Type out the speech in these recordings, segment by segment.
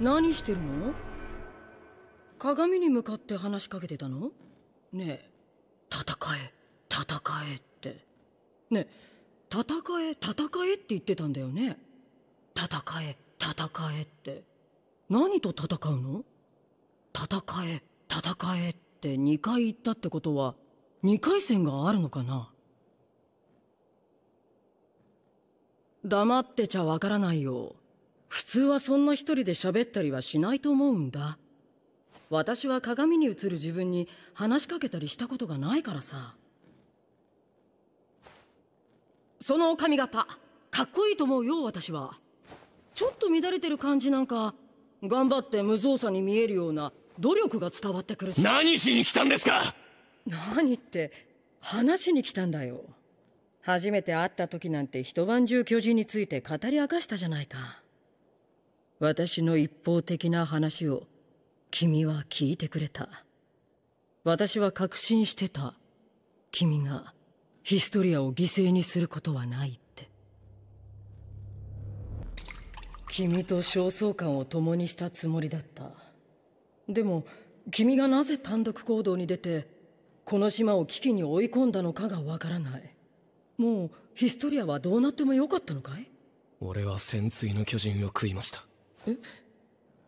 何してるの鏡に向かって話しかけてたのねえ戦え戦えってねえ戦え戦えって言ってたんだよね戦え戦えって何と戦うの戦え戦えって2回言ったってことは2回戦があるのかな黙ってちゃわからないよ普通はそんな一人で喋ったりはしないと思うんだ私は鏡に映る自分に話しかけたりしたことがないからさその髪型かっこいいと思うよ私はちょっと乱れてる感じなんか頑張って無造作に見えるような努力が伝わってくるし何しに来たんですか何って話しに来たんだよ初めて会った時なんて一晩中巨人について語り明かしたじゃないか私の一方的な話を君は聞いてくれた私は確信してた君がヒストリアを犠牲にすることはないって君と焦燥感を共にしたつもりだったでも君がなぜ単独行動に出てこの島を危機に追い込んだのかがわからないもうヒストリアはどうなってもよかったのかい俺は潜水の巨人を食いました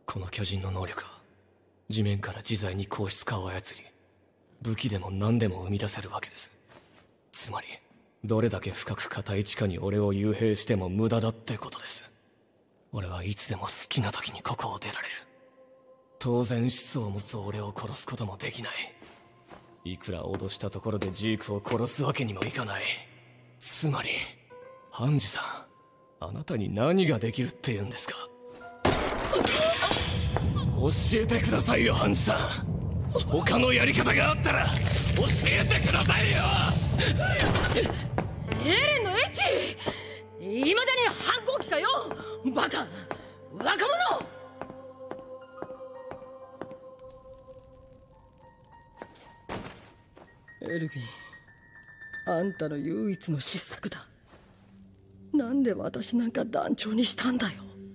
この巨人の能力は地面から自在に硬質化を操り武器でも何でも生み出せるわけですつまりどれだけ深く硬い地下に俺を幽閉しても無駄だってことです俺はいつでも好きな時にここを出られる当然思想を持つ俺を殺すこともできないいくら脅したところでジークを殺すわけにもいかないつまりハンジさんあなたに何ができるって言うんですか教えてくださいよハンジさん他のやり方があったら教えてくださいよエレンのエッチいまだに反抗期かよバカ若者エルヴィンあんたの唯一の失策だなんで私なんか団長にしたんだよ